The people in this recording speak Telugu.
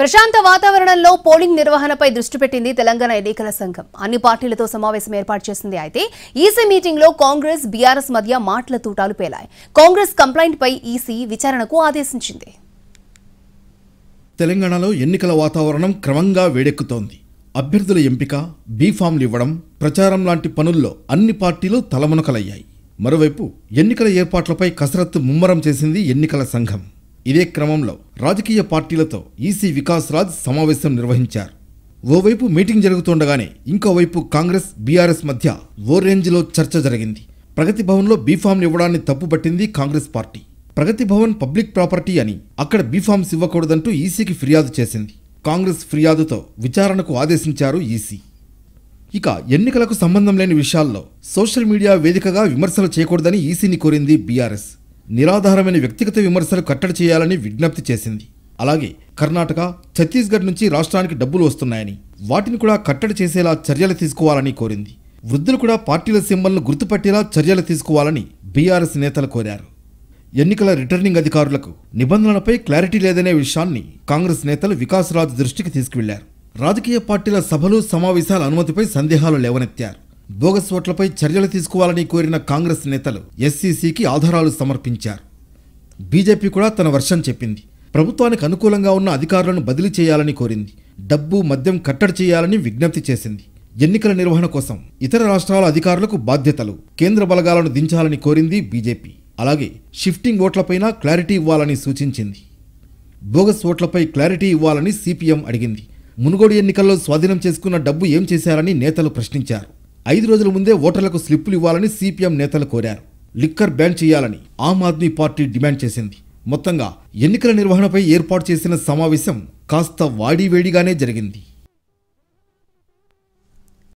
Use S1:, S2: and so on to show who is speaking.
S1: ప్రశాంత వాతావరణంలో పోలింగ్ నిర్వహణపై దృష్టి పెట్టింది తెలంగాణ ఎన్నికల సంఘం అన్ని పార్టీలతో సమావేశం ఏర్పాటు చేసింది అయితే ఈసీ మీటింగ్ లో కాంగ్రెస్ బీఆర్ఎస్ మధ్య మాటల తూటాలు పేలాయి కాంగ్రెస్ కంప్లైంట్ పై ఈసీ విచారణకు ఆదేశించింది
S2: తెలంగాణలో ఎన్నికల వాతావరణం క్రమంగా వేడెక్కుతోంది అభ్యర్థుల ఎంపిక బీఫామ్లు ఇవ్వడం ప్రచారం లాంటి పనుల్లో అన్ని పార్టీలు తలమునకలయ్యాయి మరోవైపు ఎన్నికల ఏర్పాట్లపై కసరత్తు ముమ్మరం చేసింది ఎన్నికల సంఘం ఇదే క్రమంలో రాజకీయ పార్టీలతో ఈసీ వికాస్ రాజ్ సమావేశం నిర్వహించారు ఓవైపు మీటింగ్ జరుగుతుండగానే ఇంకోవైపు కాంగ్రెస్ బీఆర్ఎస్ మధ్య ఓ రేంజ్లో చర్చ జరిగింది ప్రగతి భవన్లో బీఫామ్ని ఇవ్వడాన్ని తప్పుపట్టింది Congress party Pragati Bhavan public property అని అక్కడ బీఫామ్స్ ఇవ్వకూడదంటూ ఈసీకి ఫిర్యాదు చేసింది కాంగ్రెస్ ఫిర్యాదుతో విచారణకు ఆదేశించారు ఈసీ ఇక ఎన్నికలకు సంబంధం లేని విషయాల్లో సోషల్ మీడియా వేదికగా విమర్శలు చేయకూడదని ఈసీని కోరింది బీఆర్ఎస్ నిరాధారమైన వ్యక్తిగత విమర్శలు కట్టడి చేయాలని విజ్ఞప్తి చేసింది అలాగే కర్ణాటక ఛత్తీస్గఢ్ నుంచి రాష్ట్రానికి డబ్బులు వస్తున్నాయని వాటిని కూడా కట్టడి చేసేలా చర్యలు తీసుకోవాలని కోరింది వృద్ధులు కూడా పార్టీల సింబల్ను గుర్తుపట్టేలా చర్యలు తీసుకోవాలని బీఆర్ఎస్ నేతలు కోరారు ఎన్నికల రిటర్నింగ్ అధికారులకు నిబంధనలపై క్లారిటీ లేదనే విషయాన్ని కాంగ్రెస్ నేతలు వికాసరాజు దృష్టికి తీసుకువెళ్లారు రాజకీయ పార్టీల సభలు సమావేశాల అనుమతిపై సందేహాలు లేవనెత్తారు బోగస్ ఓట్లపై చర్యలు తీసుకోవాలని కోరిన కాంగ్రెస్ నేతలు ఎస్సీసీకి ఆధారాలు సమర్పించారు బీజేపీ కూడా తన వర్షం చెప్పింది ప్రభుత్వానికి అనుకూలంగా ఉన్న అధికారులను బదిలీ చేయాలని కోరింది డబ్బు మద్యం కట్టడి చేయాలని విజ్ఞప్తి చేసింది ఎన్నికల నిర్వహణ కోసం ఇతర రాష్ట్రాల అధికారులకు బాధ్యతలు కేంద్ర బలగాలను దించాలని కోరింది బీజేపీ అలాగే షిఫ్టింగ్ ఓట్లపైన క్లారిటీ ఇవ్వాలని సూచించింది బోగస్ ఓట్లపై క్లారిటీ ఇవ్వాలని సిపిఎం అడిగింది మునుగోడు ఎన్నికల్లో స్వాధీనం చేసుకున్న డబ్బు ఏం చేశారని నేతలు ప్రశ్నించారు ఐదు రోజుల ముందే ఓటర్లకు స్లిప్పులు ఇవ్వాలని సిపిఎం నేతలు కోరారు లిక్కర్ బ్యాన్ చేయాలని ఆమ్ ఆద్మీ పార్టీ డిమాండ్ చేసింది మొత్తంగా ఎన్నికల నిర్వహణపై ఏర్పాటు చేసిన సమావేశం కాస్త వాడివేడిగానే జరిగింది